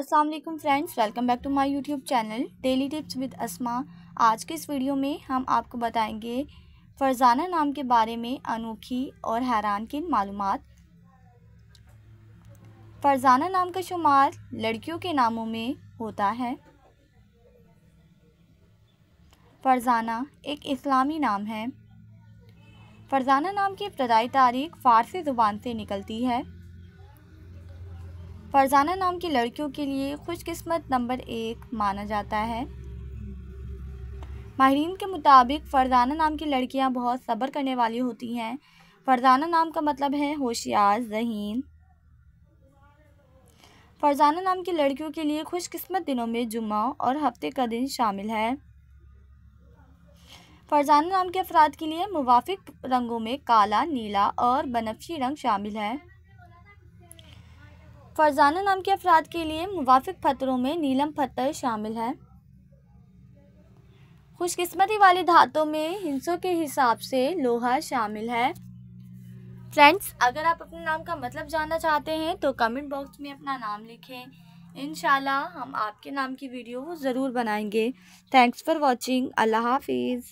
अस्सलाम वालेकुम friends welcome back to my YouTube channel daily tips with Asma आज के इस वीडियो में हम आपको बताएंगे फरजाना नाम के बारे में अनोखी और हैरान किन मालूम फरजाना नाम का शुमार लड़कियों के नामों में होता है फरजाना एक इस्लामी नाम है फरजाना नाम की इब्तदाई तारीख फ़ारसी ज़ुबान से निकलती है फरजाना नाम की लड़कियों के लिए खुशकस्मत नंबर एक माना जाता है माहरीन के मुताबिक फरजाना नाम की लड़कियां बहुत सब्र करने वाली होती हैं फरजाना नाम का मतलब है होशियार जहीन फरजाना नाम की लड़कियों के लिए ख़ुशकस्मत दिनों में जुमा और हफ्ते का दिन शामिल है फरजाना नाम के अफराद के लिए मुवाफिक रंगों में काला नीला और बनफी रंग शामिल है फरजाना नाम के अफराद के लिए मुवाफिक पत्थरों में नीलम पत्थर शामिल है खुशकिस्मती वाली धातों में हिंसों के हिसाब से लोहा शामिल है फ्रेंड्स अगर आप अपने नाम का मतलब जानना चाहते हैं तो कमेंट बॉक्स में अपना नाम लिखें इन हम आपके नाम की वीडियो ज़रूर बनाएंगे थैंक्स फॉर वॉचिंग अल्लाह हाफिज़